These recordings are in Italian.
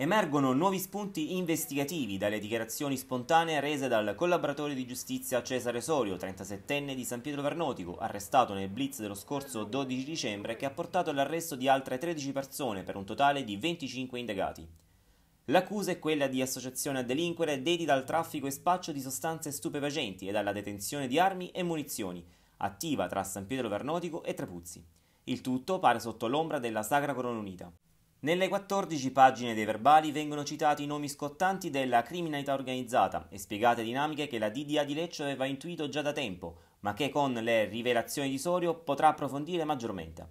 Emergono nuovi spunti investigativi dalle dichiarazioni spontanee rese dal collaboratore di giustizia Cesare Sorio, 37enne di San Pietro Vernotico, arrestato nel blitz dello scorso 12 dicembre che ha portato all'arresto di altre 13 persone per un totale di 25 indagati. L'accusa è quella di associazione a delinquere dedita al traffico e spaccio di sostanze stupefacenti e alla detenzione di armi e munizioni, attiva tra San Pietro Vernotico e Trepuzzi. Il tutto pare sotto l'ombra della Sacra Corona Unita. Nelle 14 pagine dei verbali vengono citati i nomi scottanti della criminalità organizzata e spiegate dinamiche che la DDA di Lecce aveva intuito già da tempo, ma che con le rivelazioni di Sorio potrà approfondire maggiormente.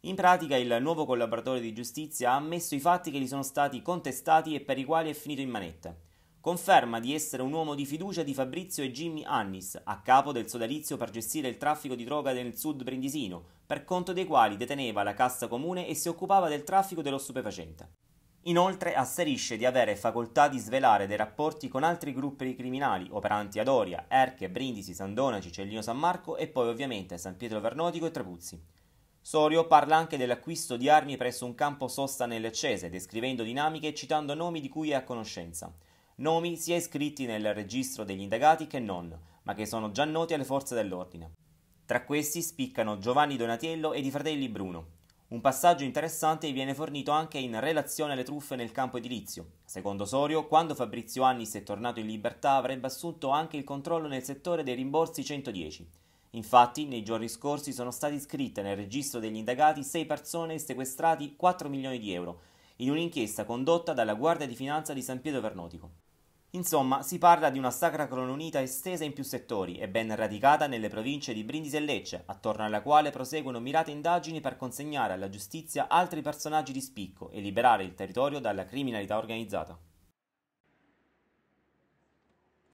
In pratica il nuovo collaboratore di giustizia ha ammesso i fatti che gli sono stati contestati e per i quali è finito in manette. Conferma di essere un uomo di fiducia di Fabrizio e Jimmy Annis, a capo del sodalizio per gestire il traffico di droga nel sud brindisino, per conto dei quali deteneva la cassa comune e si occupava del traffico dello stupefacente. Inoltre asserisce di avere facoltà di svelare dei rapporti con altri gruppi criminali operanti ad Oria, Erche, Brindisi, Sandona, Cicellino San Marco e poi ovviamente San Pietro Vernotico e Trapuzzi. Sorio parla anche dell'acquisto di armi presso un campo sosta nelle accese, descrivendo dinamiche e citando nomi di cui è a conoscenza. Nomi sia iscritti nel registro degli indagati che non, ma che sono già noti alle forze dell'ordine. Tra questi spiccano Giovanni Donatiello ed i fratelli Bruno. Un passaggio interessante viene fornito anche in relazione alle truffe nel campo edilizio. Secondo Sorio, quando Fabrizio Annis è tornato in libertà avrebbe assunto anche il controllo nel settore dei rimborsi 110. Infatti, nei giorni scorsi sono state iscritte nel registro degli indagati 6 persone e sequestrati 4 milioni di euro, in un'inchiesta condotta dalla Guardia di Finanza di San Pietro Vernotico. Insomma, si parla di una sacra colonnita estesa in più settori e ben radicata nelle province di Brindisi e Lecce, attorno alla quale proseguono mirate indagini per consegnare alla giustizia altri personaggi di spicco e liberare il territorio dalla criminalità organizzata.